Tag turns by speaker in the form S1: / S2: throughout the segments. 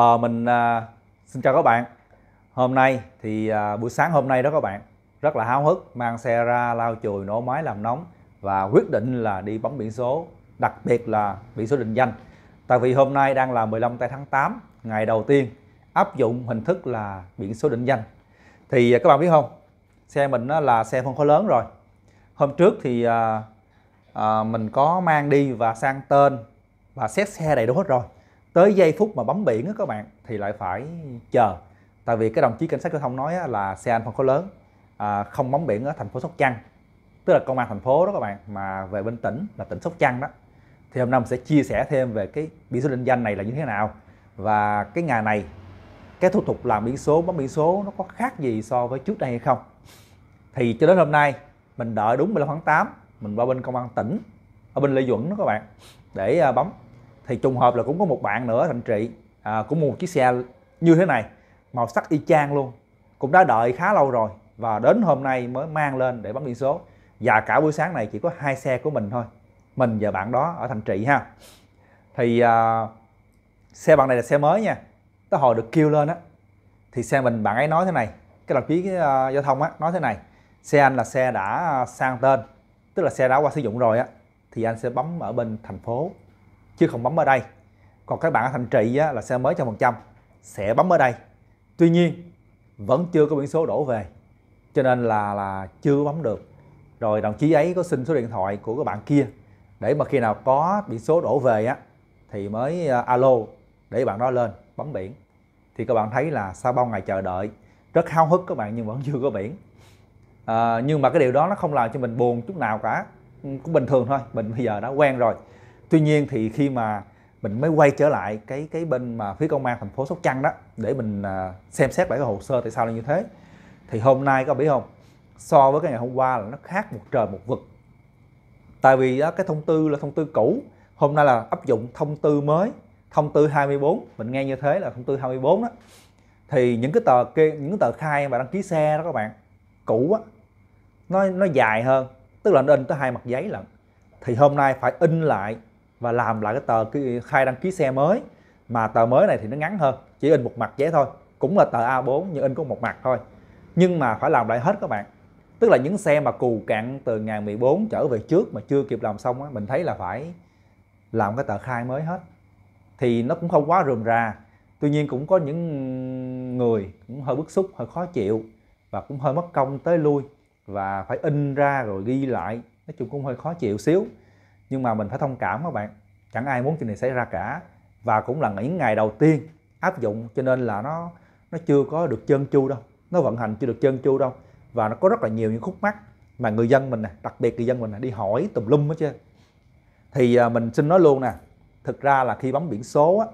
S1: à, mình à, xin chào các bạn hôm nay thì à, buổi sáng hôm nay đó các bạn rất là háo hức mang xe ra lau chùi nổ máy làm nóng và quyết định là đi bấm biển số đặc biệt là biển số định danh tại vì hôm nay đang là 15 tháng 8 ngày đầu tiên áp dụng hình thức là biển số định danh thì à, các bạn biết không xe mình á, là xe phân khối lớn rồi hôm trước thì à, à, mình có mang đi và sang tên và xét xe đầy đủ hết rồi tới giây phút mà bấm biển á các bạn thì lại phải chờ tại vì cái đồng chí cảnh sát giao thông nói là xe anh không có lớn à, không bấm biển ở thành phố sóc trăng tức là công an thành phố đó các bạn mà về bên tỉnh là tỉnh sóc trăng đó thì hôm nay mình sẽ chia sẻ thêm về cái biển số định danh này là như thế nào và cái ngày này cái thủ tục làm biển số bấm biển số nó có khác gì so với trước đây hay không thì cho đến hôm nay mình đợi đúng 15 tháng 8 mình qua bên công an tỉnh ở bên Lê Duẩn đó các bạn để à, bấm thì trùng hợp là cũng có một bạn nữa thành trị à, cũng mua một chiếc xe như thế này màu sắc y chang luôn cũng đã đợi khá lâu rồi và đến hôm nay mới mang lên để bán biển số và cả buổi sáng này chỉ có hai xe của mình thôi mình và bạn đó ở thành trị ha thì à, xe bạn này là xe mới nha tới hồi được kêu lên á thì xe mình bạn ấy nói thế này cái đồng chí uh, giao thông á nói thế này xe anh là xe đã à, sang tên tức là xe đã qua sử dụng rồi á thì anh sẽ bấm ở bên thành phố chứ không bấm ở đây còn các bạn ở thành trị á, là xe mới trăm phần trăm sẽ bấm ở đây tuy nhiên vẫn chưa có biển số đổ về cho nên là là chưa bấm được rồi đồng chí ấy có xin số điện thoại của các bạn kia để mà khi nào có biển số đổ về á thì mới à, alo để bạn đó lên bấm biển thì các bạn thấy là sau bao ngày chờ đợi rất háo hức các bạn nhưng vẫn chưa có biển à, nhưng mà cái điều đó nó không làm cho mình buồn chút nào cả cũng bình thường thôi mình bây giờ đã quen rồi tuy nhiên thì khi mà mình mới quay trở lại cái cái bên mà phía công an thành phố sóc trăng đó để mình à, xem xét lại cái hồ sơ tại sao là như thế thì hôm nay các bạn biết không so với cái ngày hôm qua là nó khác một trời một vực tại vì đó, cái thông tư là thông tư cũ hôm nay là áp dụng thông tư mới thông tư 24 mình nghe như thế là thông tư 24 đó thì những cái tờ kia những cái tờ khai mà đăng ký xe đó các bạn cũ á nó nó dài hơn tức là nó in tới hai mặt giấy lận thì hôm nay phải in lại và làm lại cái tờ khai đăng ký xe mới mà tờ mới này thì nó ngắn hơn chỉ in một mặt giấy thôi cũng là tờ A4 nhưng in có một mặt thôi nhưng mà phải làm lại hết các bạn tức là những xe mà cù cạn từ ngày 14 trở về trước mà chưa kịp làm xong á, mình thấy là phải làm cái tờ khai mới hết thì nó cũng không quá rườm rà tuy nhiên cũng có những người cũng hơi bức xúc hơi khó chịu và cũng hơi mất công tới lui và phải in ra rồi ghi lại nói chung cũng hơi khó chịu xíu nhưng mà mình phải thông cảm các bạn chẳng ai muốn chuyện này xảy ra cả và cũng là những ngày đầu tiên áp dụng cho nên là nó nó chưa có được chân chu đâu nó vận hành chưa được chân chu đâu và nó có rất là nhiều những khúc mắc mà người dân mình nè đặc biệt người dân mình nè đi hỏi tùm lum hết chứ thì à, mình xin nói luôn nè thực ra là khi bấm biển số á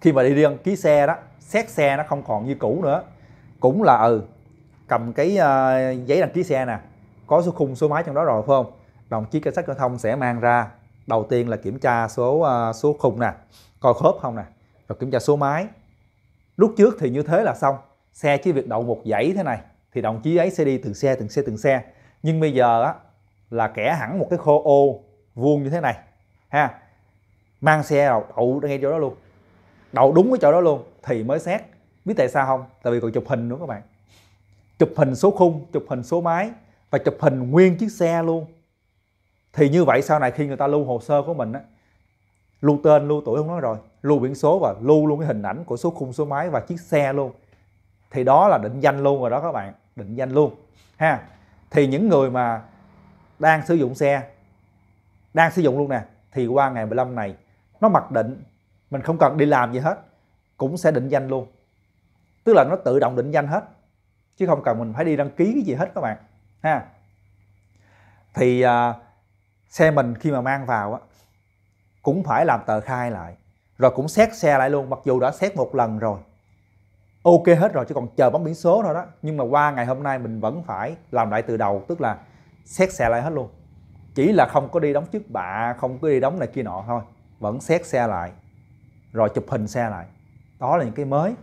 S1: khi mà đi đăng ký xe đó xét xe nó không còn như cũ nữa cũng là ừ cầm cái uh, giấy đăng ký xe nè có số khung số máy trong đó rồi phải không đồng chí cảnh sát giao thông sẽ mang ra đầu tiên là kiểm tra số ờ, số khung nè coi khớp không nè rồi kiểm tra số máy lúc trước thì như thế là xong xe chỉ việc đậu một dãy thế này thì đồng chí ấy sẽ đi từng xe từng xe từng xe nhưng bây giờ á, là kẻ hẳn một cái khô ô vuông như thế này ha mang xe đậu, đậu ngay chỗ đó luôn đậu đúng cái chỗ đó luôn thì mới xét biết tại sao không tại vì còn chụp hình nữa các bạn chụp hình số khung chụp hình số máy và chụp hình nguyên chiếc xe luôn thì như vậy sau này khi người ta lưu hồ sơ của mình á lưu tên lưu tuổi không nói rồi lưu biển số và lưu luôn cái hình ảnh của số khung số máy và chiếc xe luôn thì đó là định danh luôn rồi đó các bạn định danh luôn ha thì những người mà đang sử dụng xe đang sử dụng luôn nè thì qua ngày 15 này nó mặc định mình không cần đi làm gì hết cũng sẽ định danh luôn tức là nó tự động định danh hết chứ không cần mình phải đi đăng ký cái gì hết các bạn ha thì à, xe mình khi mà mang vào á, cũng phải làm tờ khai lại rồi cũng xét xe lại luôn mặc dù đã xét một lần rồi ok hết rồi chứ còn chờ bấm biển số thôi đó nhưng mà qua ngày hôm nay mình vẫn phải làm lại từ đầu tức là xét xe lại hết luôn chỉ là không có đi đóng trước bạ không có đi đóng này kia nọ thôi vẫn xét xe lại rồi chụp hình xe lại đó là những cái mới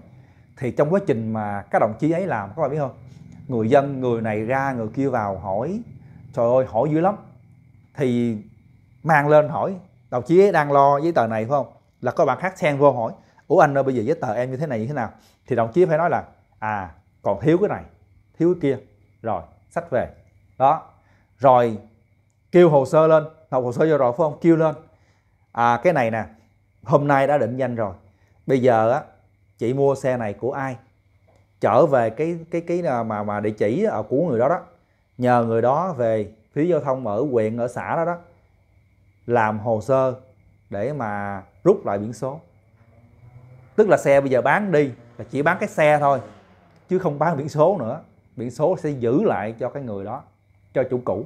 S1: thì trong quá trình mà các đồng chí ấy làm các bạn biết không người dân người này ra người kia vào hỏi trời ơi hỏi dữ lắm thì mang lên hỏi đồng chí đang lo giấy tờ này phải không là có bạn khác xen vô hỏi ủa anh ơi bây giờ giấy tờ em như thế này như thế nào thì đồng chí phải nói là à còn thiếu cái này thiếu cái kia rồi sách về đó rồi kêu hồ sơ lên nộp hồ sơ vô rồi phải không kêu lên à cái này nè hôm nay đã định danh rồi bây giờ á chị mua xe này của ai trở về cái cái cái à, mà mà địa chỉ ở của người đó đó nhờ người đó về phí giao thông ở huyện ở xã đó đó làm hồ sơ để mà rút lại biển số tức là xe bây giờ bán đi là chỉ bán cái xe thôi chứ không bán biển số nữa biển số sẽ giữ lại cho cái người đó cho chủ cũ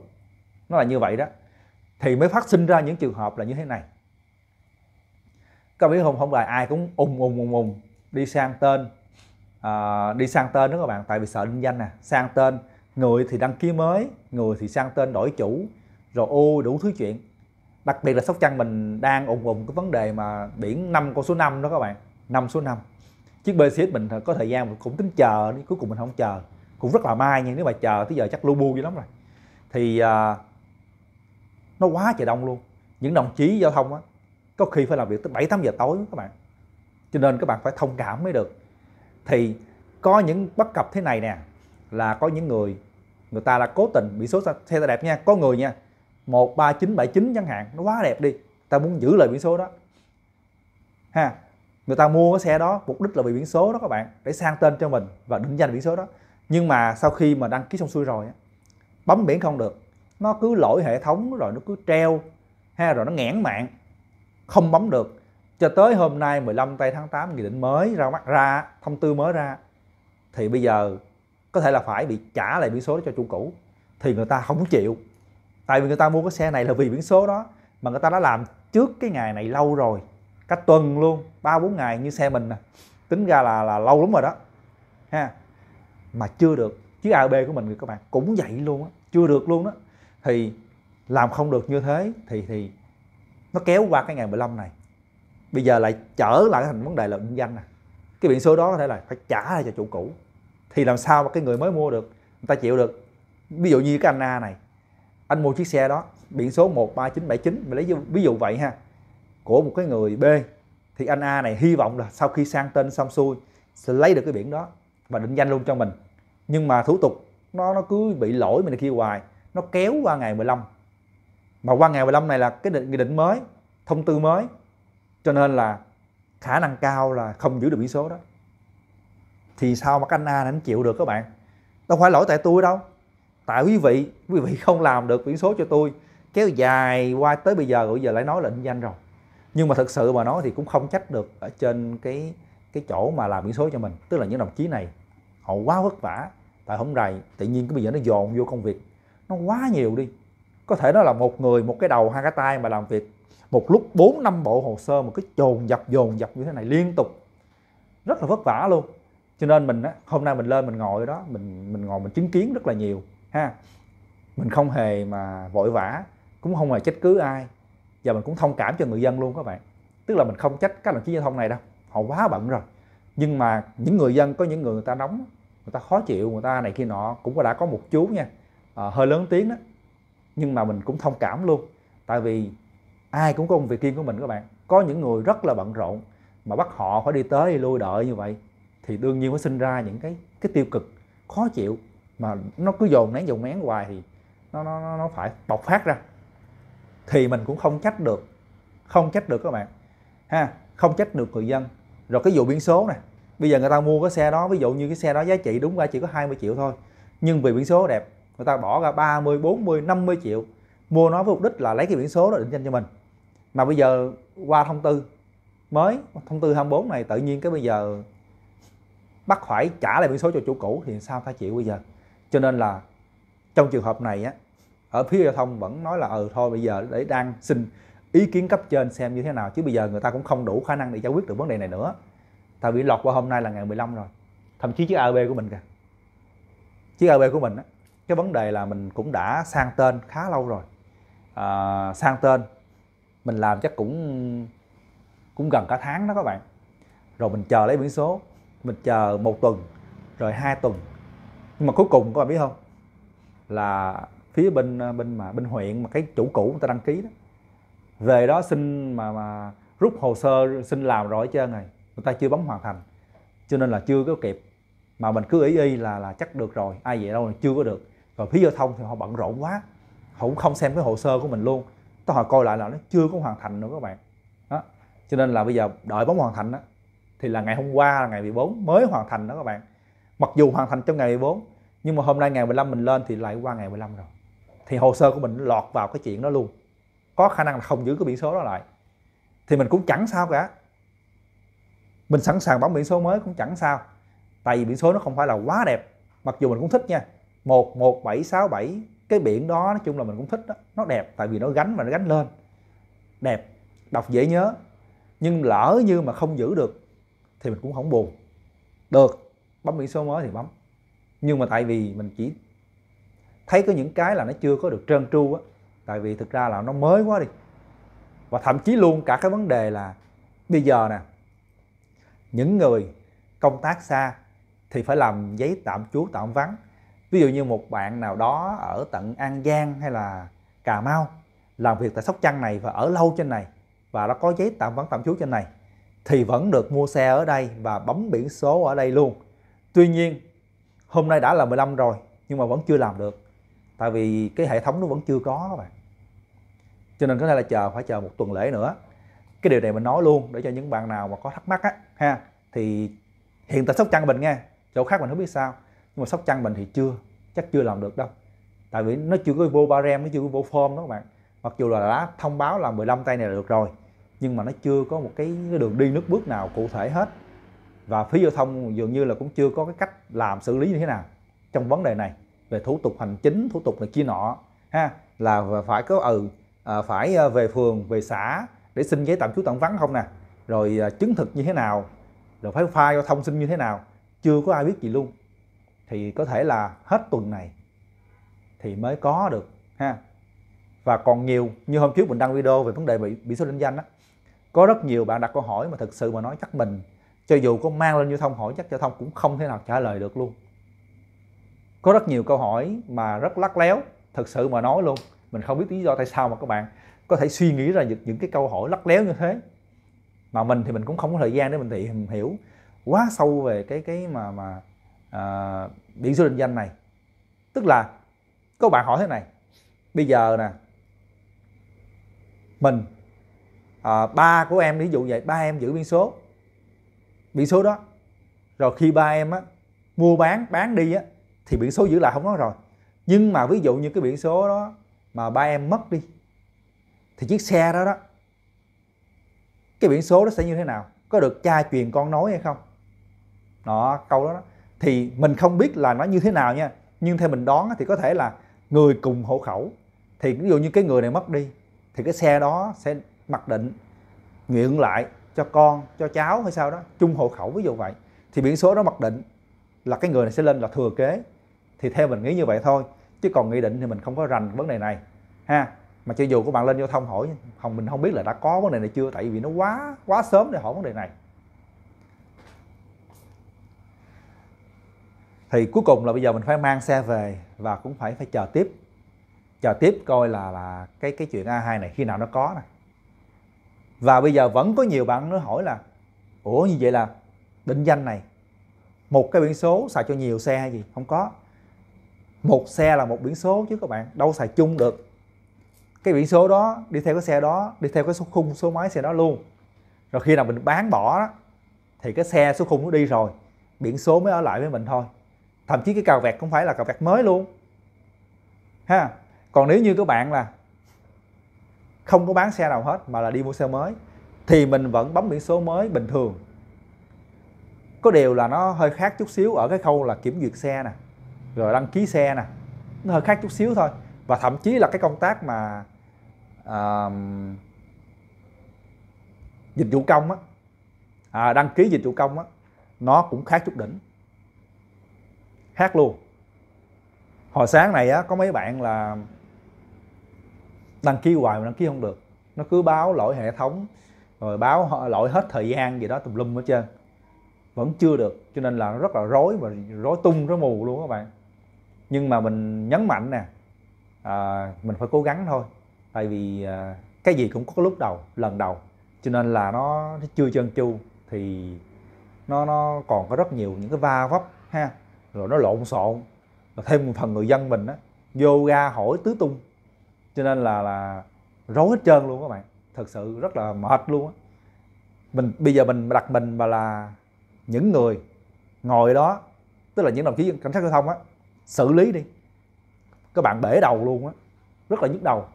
S1: nó là như vậy đó thì mới phát sinh ra những trường hợp là như thế này các bạn biết không không phải ai cũng ùng ùng ùng ùng đi sang tên à, đi sang tên đó các bạn tại vì sợ định danh nè sang tên người thì đăng ký mới người thì sang tên đổi chủ rồi ô đủ thứ chuyện đặc biệt là sóc trăng mình đang ủng ủng cái vấn đề mà biển năm con số 5 đó các bạn năm số 5 chiếc BCX mình có thời gian mình cũng tính chờ cuối cùng mình không chờ cũng rất là may nhưng nếu mà chờ tới giờ chắc lu bu dữ lắm rồi thì à, nó quá trời đông luôn những đồng chí giao thông á có khi phải làm việc tới 7 8 giờ tối các bạn cho nên các bạn phải thông cảm mới được thì có những bất cập thế này nè là có những người người ta là cố tình bị số xe ta đẹp nha có người nha một ba chín bảy chín chẳng hạn nó quá đẹp đi ta muốn giữ lại biển số đó ha người ta mua cái xe đó mục đích là vì biển số đó các bạn để sang tên cho mình và định danh biển số đó nhưng mà sau khi mà đăng ký xong xuôi rồi bấm biển không được nó cứ lỗi hệ thống rồi nó cứ treo ha rồi nó nghẽn mạng không bấm được cho tới hôm nay 15 tây tháng 8 nghị định mới ra mắt ra thông tư mới ra thì bây giờ có thể là phải bị trả lại biển số đó cho chủ cũ thì người ta không chịu tại vì người ta mua cái xe này là vì biển số đó mà người ta đã làm trước cái ngày này lâu rồi cả tuần luôn ba bốn ngày như xe mình nè tính ra là là lâu lắm rồi đó ha mà chưa được chiếc AB của mình các bạn cũng vậy luôn á chưa được luôn đó thì làm không được như thế thì thì nó kéo qua cái ngày 15 này bây giờ lại trở lại thành vấn đề là định danh nè cái biển số đó có thể là phải trả lại cho chủ cũ thì làm sao mà cái người mới mua được người ta chịu được ví dụ như cái anh A này anh mua chiếc xe đó biển số 13979 mình lấy ví dụ vậy ha của một cái người B thì anh A này hy vọng là sau khi sang tên xong xuôi sẽ lấy được cái biển đó và định danh luôn cho mình nhưng mà thủ tục nó nó cứ bị lỗi mình kia hoài nó kéo qua ngày 15 mà qua ngày 15 này là cái định, nghị định mới thông tư mới cho nên là khả năng cao là không giữ được biển số đó thì sao mà anh A này anh chịu được các bạn đâu phải lỗi tại tôi đâu tại quý vị quý vị không làm được biển số cho tôi kéo dài qua tới bây giờ bây giờ lại nói là định danh rồi nhưng mà thật sự mà nói thì cũng không trách được ở trên cái cái chỗ mà làm biển số cho mình tức là những đồng chí này họ quá vất vả tại không rày tự nhiên cái bây giờ nó dồn vô công việc nó quá nhiều đi có thể nó là một người một cái đầu hai cái tay mà làm việc một lúc bốn năm bộ hồ sơ mà cứ dồn dập dồn dập như thế này liên tục rất là vất vả luôn cho nên mình á, hôm nay mình lên mình ngồi đó mình mình ngồi mình chứng kiến rất là nhiều ha mình không hề mà vội vã cũng không hề trách cứ ai và mình cũng thông cảm cho người dân luôn các bạn tức là mình không trách các đồng chí giao thông này đâu họ quá bận rồi nhưng mà những người dân có những người người ta nóng người ta khó chịu người ta này kia nọ cũng đã có một chú nha à, hơi lớn tiếng đó nhưng mà mình cũng thông cảm luôn tại vì ai cũng có công việc riêng của mình các bạn có những người rất là bận rộn mà bắt họ phải đi tới đi lui đợi như vậy thì đương nhiên nó sinh ra những cái cái tiêu cực khó chịu mà nó cứ dồn nén dồn nén hoài thì nó nó nó phải bộc phát ra thì mình cũng không trách được không trách được các bạn ha không trách được người dân rồi cái vụ biển số này bây giờ người ta mua cái xe đó ví dụ như cái xe đó giá trị đúng ra chỉ có 20 triệu thôi nhưng vì biển số đẹp người ta bỏ ra 30 40 50 triệu mua nó với mục đích là lấy cái biển số đó định danh cho mình mà bây giờ qua thông tư mới thông tư 24 này tự nhiên cái bây giờ bắt phải trả lại biển số cho chủ cũ thì sao ta chịu bây giờ cho nên là trong trường hợp này á ở phía giao thông vẫn nói là ừ thôi bây giờ để đang xin ý kiến cấp trên xem như thế nào chứ bây giờ người ta cũng không đủ khả năng để giải quyết được vấn đề này nữa tại vì lọt qua hôm nay là ngày 15 rồi thậm chí chiếc AB của mình kìa chiếc AB của mình á cái vấn đề là mình cũng đã sang tên khá lâu rồi à, sang tên mình làm chắc cũng cũng gần cả tháng đó các bạn rồi mình chờ lấy biển số mình chờ một tuần rồi hai tuần nhưng mà cuối cùng các bạn biết không là phía bên bên mà bên huyện mà cái chủ cũ người ta đăng ký đó về đó xin mà mà rút hồ sơ xin làm rồi hết trơn rồi người ta chưa bấm hoàn thành cho nên là chưa có kịp mà mình cứ ý y là là chắc được rồi ai vậy đâu là chưa có được rồi phía giao thông thì họ bận rộn quá họ cũng không xem cái hồ sơ của mình luôn tới họ coi lại là nó chưa có hoàn thành nữa các bạn đó cho nên là bây giờ đợi bóng hoàn thành đó thì là ngày hôm qua là ngày 14 mới hoàn thành đó các bạn mặc dù hoàn thành trong ngày 14 nhưng mà hôm nay ngày 15 mình lên thì lại qua ngày 15 rồi thì hồ sơ của mình lọt vào cái chuyện đó luôn có khả năng là không giữ cái biển số đó lại thì mình cũng chẳng sao cả mình sẵn sàng bấm biển số mới cũng chẳng sao tại vì biển số nó không phải là quá đẹp mặc dù mình cũng thích nha 11767 cái biển đó nói chung là mình cũng thích đó nó đẹp tại vì nó gánh và nó gánh lên đẹp đọc dễ nhớ nhưng lỡ như mà không giữ được thì mình cũng không buồn được bấm biển số mới thì bấm nhưng mà tại vì mình chỉ thấy có những cái là nó chưa có được trơn tru á tại vì thực ra là nó mới quá đi và thậm chí luôn cả cái vấn đề là bây giờ nè những người công tác xa thì phải làm giấy tạm trú tạm vắng ví dụ như một bạn nào đó ở tận an giang hay là cà mau làm việc tại sóc trăng này và ở lâu trên này và nó có giấy tạm vắng tạm trú trên này thì vẫn được mua xe ở đây và bấm biển số ở đây luôn. Tuy nhiên, hôm nay đã là 15 rồi nhưng mà vẫn chưa làm được. Tại vì cái hệ thống nó vẫn chưa có các bạn. Cho nên có thể là chờ phải chờ một tuần lễ nữa. Cái điều này mình nói luôn để cho những bạn nào mà có thắc mắc á ha thì hiện tại Sóc Trăng mình nghe, chỗ khác mình không biết sao, nhưng mà Sóc Trăng mình thì chưa, chắc chưa làm được đâu. Tại vì nó chưa có vô ba rem, nó chưa có vô form đó các bạn. Mặc dù là đã thông báo là 15 tay này là được rồi, nhưng mà nó chưa có một cái, cái đường đi nước bước nào cụ thể hết và phí giao thông dường như là cũng chưa có cái cách làm xử lý như thế nào trong vấn đề này về thủ tục hành chính thủ tục này kia nọ ha là phải có ừ à, phải à, về phường về xã để xin giấy tạm trú tạm vắng không nè rồi à, chứng thực như thế nào rồi phải pha giao thông xin như thế nào chưa có ai biết gì luôn thì có thể là hết tuần này thì mới có được ha và còn nhiều như hôm trước mình đăng video về vấn đề bị bị số định danh đó có rất nhiều bạn đặt câu hỏi mà thực sự mà nói chắc mình cho dù có mang lên giao thông hỏi chắc giao thông cũng không thể nào trả lời được luôn có rất nhiều câu hỏi mà rất lắc léo thực sự mà nói luôn mình không biết lý do tại sao mà các bạn có thể suy nghĩ ra những, những cái câu hỏi lắc léo như thế mà mình thì mình cũng không có thời gian để mình tìm hiểu quá sâu về cái cái mà mà à, biển số định danh này tức là có bạn hỏi thế này bây giờ nè mình à, ba của em ví dụ vậy ba em giữ biển số biển số đó rồi khi ba em á mua bán bán đi á thì biển số giữ lại không có rồi nhưng mà ví dụ như cái biển số đó mà ba em mất đi thì chiếc xe đó đó cái biển số đó sẽ như thế nào có được cha truyền con nói hay không đó câu đó, đó thì mình không biết là nó như thế nào nha nhưng theo mình đoán thì có thể là người cùng hộ khẩu thì ví dụ như cái người này mất đi thì cái xe đó sẽ mặc định nguyện lại cho con cho cháu hay sao đó chung hộ khẩu ví dụ vậy thì biển số đó mặc định là cái người này sẽ lên là thừa kế thì theo mình nghĩ như vậy thôi chứ còn nghị định thì mình không có rành vấn đề này ha mà cho dù các bạn lên giao thông hỏi hồng mình không biết là đã có vấn đề này chưa tại vì nó quá quá sớm để hỏi vấn đề này thì cuối cùng là bây giờ mình phải mang xe về và cũng phải phải chờ tiếp chờ tiếp coi là là cái cái chuyện A2 này khi nào nó có này và bây giờ vẫn có nhiều bạn nó hỏi là ủa như vậy là định danh này một cái biển số xài cho nhiều xe hay gì không có một xe là một biển số chứ các bạn đâu xài chung được cái biển số đó đi theo cái xe đó đi theo cái số khung số máy xe đó luôn rồi khi nào mình bán bỏ đó, thì cái xe số khung nó đi rồi biển số mới ở lại với mình thôi thậm chí cái cào vẹt không phải là cào vẹt mới luôn ha còn nếu như các bạn là không có bán xe nào hết mà là đi mua xe mới thì mình vẫn bấm biển số mới bình thường có điều là nó hơi khác chút xíu ở cái khâu là kiểm duyệt xe nè rồi đăng ký xe nè nó hơi khác chút xíu thôi và thậm chí là cái công tác mà uh, dịch vụ công á à, đăng ký dịch vụ công á nó cũng khác chút đỉnh khác luôn hồi sáng này á có mấy bạn là đăng ký hoài mà đăng ký không được nó cứ báo lỗi hệ thống rồi báo lỗi hết thời gian gì đó tùm lum hết trơn vẫn chưa được cho nên là nó rất là rối và rối tung rối mù luôn các bạn nhưng mà mình nhấn mạnh nè à, mình phải cố gắng thôi tại vì à, cái gì cũng có lúc đầu lần đầu cho nên là nó, nó chưa chân chu thì nó nó còn có rất nhiều những cái va vấp ha rồi nó lộn xộn và thêm một phần người dân mình á vô ra hỏi tứ tung cho nên là là rối hết trơn luôn các bạn thật sự rất là mệt luôn á mình bây giờ mình đặt mình mà là những người ngồi đó tức là những đồng chí cảnh sát giao thông á xử lý đi các bạn bể đầu luôn á rất là nhức đầu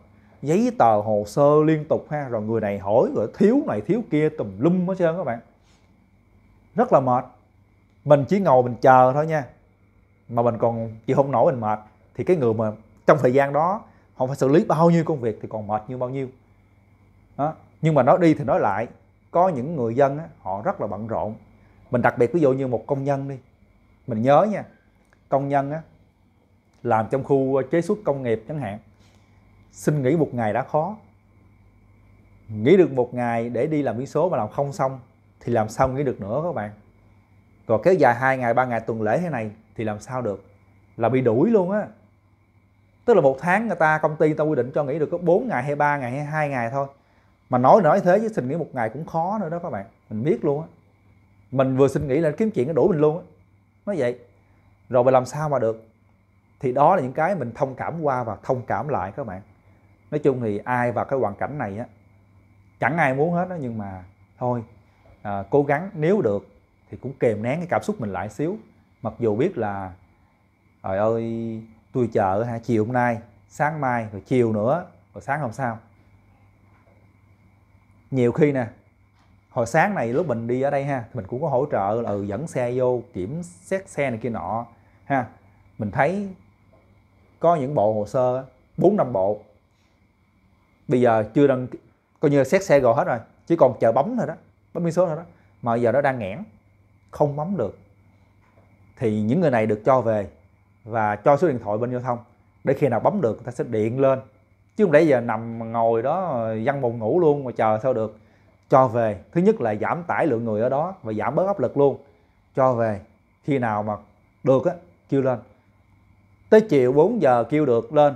S1: giấy tờ hồ sơ liên tục ha rồi người này hỏi rồi thiếu này thiếu kia tùm lum hết trơn các bạn rất là mệt mình chỉ ngồi mình chờ thôi nha mà mình còn chịu không nổi mình mệt thì cái người mà trong thời gian đó không phải xử lý bao nhiêu công việc thì còn mệt như bao nhiêu đó. nhưng mà nói đi thì nói lại có những người dân á, họ rất là bận rộn mình đặc biệt ví dụ như một công nhân đi mình nhớ nha công nhân á, làm trong khu chế xuất công nghiệp chẳng hạn xin nghỉ một ngày đã khó nghỉ được một ngày để đi làm biển số mà làm không xong thì làm sao nghỉ được nữa các bạn rồi kéo dài hai ngày ba ngày tuần lễ thế này thì làm sao được là bị đuổi luôn á tức là một tháng người ta công ty ta quy định cho nghỉ được có 4 ngày hay 3 ngày hay 2 ngày thôi mà nói nói thế chứ xin nghỉ một ngày cũng khó nữa đó các bạn mình biết luôn á mình vừa xin nghỉ là kiếm chuyện nó đuổi mình luôn á nói vậy rồi mà làm sao mà được thì đó là những cái mình thông cảm qua và thông cảm lại các bạn nói chung thì ai vào cái hoàn cảnh này á chẳng ai muốn hết đó nhưng mà thôi à, cố gắng nếu được thì cũng kềm nén cái cảm xúc mình lại xíu mặc dù biết là trời ơi tôi chờ ha chiều hôm nay sáng mai rồi chiều nữa rồi sáng hôm sau nhiều khi nè hồi sáng này lúc mình đi ở đây ha mình cũng có hỗ trợ là ừ, dẫn xe vô kiểm xét xe này kia nọ ha mình thấy có những bộ hồ sơ bốn năm bộ bây giờ chưa đăng coi như là xét xe rồi hết rồi chỉ còn chờ bấm thôi đó bấm biên số thôi đó mà giờ nó đang nghẽn không bấm được thì những người này được cho về và cho số điện thoại bên giao thông để khi nào bấm được người ta sẽ điện lên chứ không để giờ nằm ngồi đó văn mồm ngủ luôn mà chờ sao được cho về thứ nhất là giảm tải lượng người ở đó và giảm bớt áp lực luôn cho về khi nào mà được á kêu lên tới chiều 4 giờ kêu được lên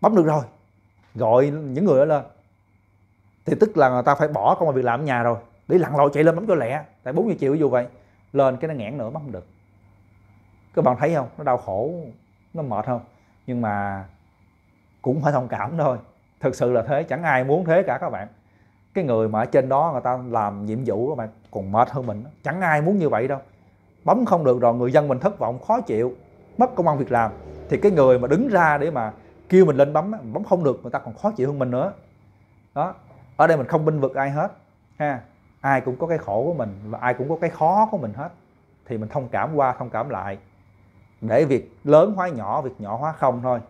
S1: bấm được rồi gọi những người đó lên thì tức là người ta phải bỏ công việc làm ở nhà rồi để lặn lội chạy lên bấm cho lẹ tại 4 giờ chiều ví dụ vậy lên cái nó nghẽn nữa bấm không được các bạn thấy không nó đau khổ nó mệt không nhưng mà cũng phải thông cảm thôi thực sự là thế chẳng ai muốn thế cả các bạn cái người mà ở trên đó người ta làm nhiệm vụ các bạn còn mệt hơn mình chẳng ai muốn như vậy đâu bấm không được rồi người dân mình thất vọng khó chịu mất công ăn việc làm thì cái người mà đứng ra để mà kêu mình lên bấm bấm không được người ta còn khó chịu hơn mình nữa đó ở đây mình không binh vực ai hết ha ai cũng có cái khổ của mình và ai cũng có cái khó của mình hết thì mình thông cảm qua thông cảm lại để việc lớn hóa nhỏ việc nhỏ hóa không thôi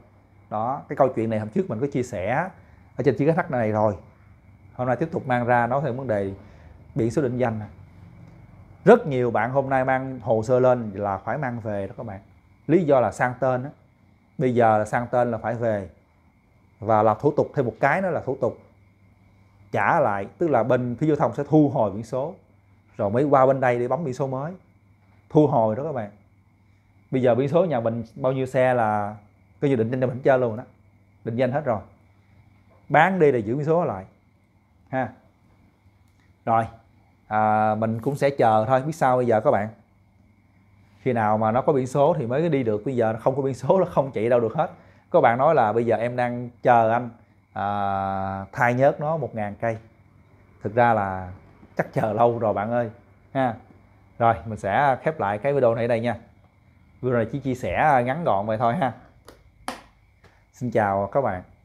S1: đó cái câu chuyện này hôm trước mình có chia sẻ ở trên chiếc khách này rồi hôm nay tiếp tục mang ra nói về vấn đề biển số định danh rất nhiều bạn hôm nay mang hồ sơ lên là phải mang về đó các bạn lý do là sang tên đó. bây giờ là sang tên là phải về và làm thủ tục thêm một cái nữa là thủ tục trả lại tức là bên phía giao thông sẽ thu hồi biển số rồi mới qua bên đây để bấm biển số mới thu hồi đó các bạn bây giờ biển số nhà mình bao nhiêu xe là cứ dự định trên mình chơi luôn đó định danh hết rồi bán đi là giữ biển số lại ha rồi à, mình cũng sẽ chờ thôi biết sao bây giờ các bạn khi nào mà nó có biển số thì mới đi được bây giờ không có biển số nó không chạy đâu được hết các bạn nói là bây giờ em đang chờ anh à, thay nhớt nó 1.000 cây thực ra là chắc chờ lâu rồi bạn ơi ha rồi mình sẽ khép lại cái video này đây nha vừa rồi chỉ chia sẻ ngắn gọn vậy thôi ha xin chào các bạn